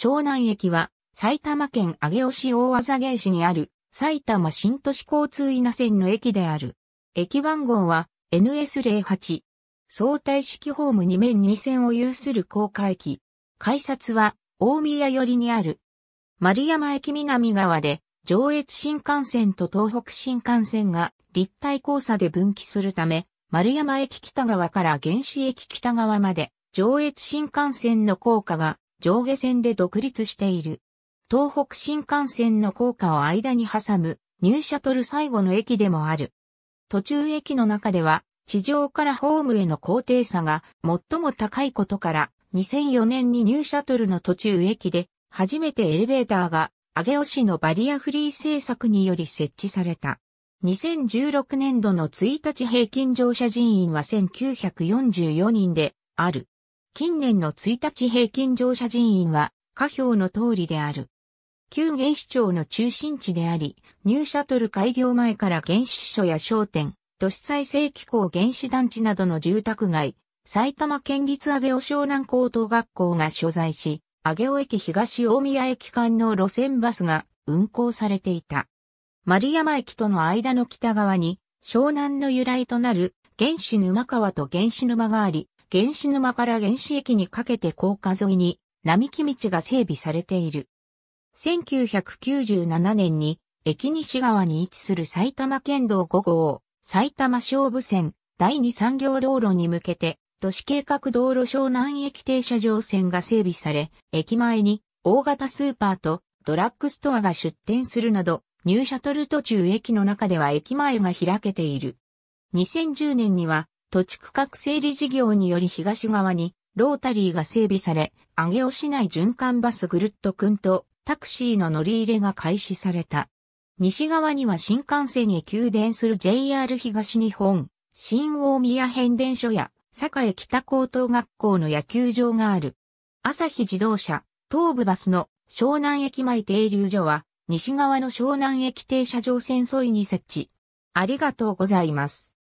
湘南駅は、埼玉県上尾市大技原市にある、埼玉新都市交通稲線の駅である。駅番号は、NS08。相対式ホーム2面2線を有する高架駅。改札は、大宮寄りにある。丸山駅南側で、上越新幹線と東北新幹線が立体交差で分岐するため、丸山駅北側から原始駅北側まで、上越新幹線の高架が上下線で独立している。東北新幹線の高架を間に挟む、ニューシャトル最後の駅でもある。途中駅の中では、地上からホームへの高低差が最も高いことから、2004年にニューシャトルの途中駅で、初めてエレベーターが、上尾市のバリアフリー政策により設置された。2016年度の1日平均乗車人員は1944人である。近年の1日平均乗車人員は、下表の通りである。旧原子町の中心地であり、ニューシャトル開業前から原子所や商店、都市再生機構原子団地などの住宅街、埼玉県立上尾湘南高等学校が所在し、上尾駅東大宮駅間の路線バスが運行されていた。丸山駅との間の北側に、湘南の由来となる原子沼川と原子沼があり、原子沼から原子駅にかけて高架沿いに並木道が整備されている。1997年に駅西側に位置する埼玉県道5号、埼玉勝負線第2産業道路に向けて都市計画道路湘南駅停車場線が整備され、駅前に大型スーパーとドラッグストアが出店するなど、入社トル途中駅の中では駅前が開けている。2010年には土地区画整理事業により東側にロータリーが整備され、上尾市内循環バスぐるっとくんとタクシーの乗り入れが開始された。西側には新幹線に給電する JR 東日本、新大宮変電所や、栄北高等学校の野球場がある。朝日自動車、東部バスの湘南駅前停留所は、西側の湘南駅停車場線沿いに設置。ありがとうございます。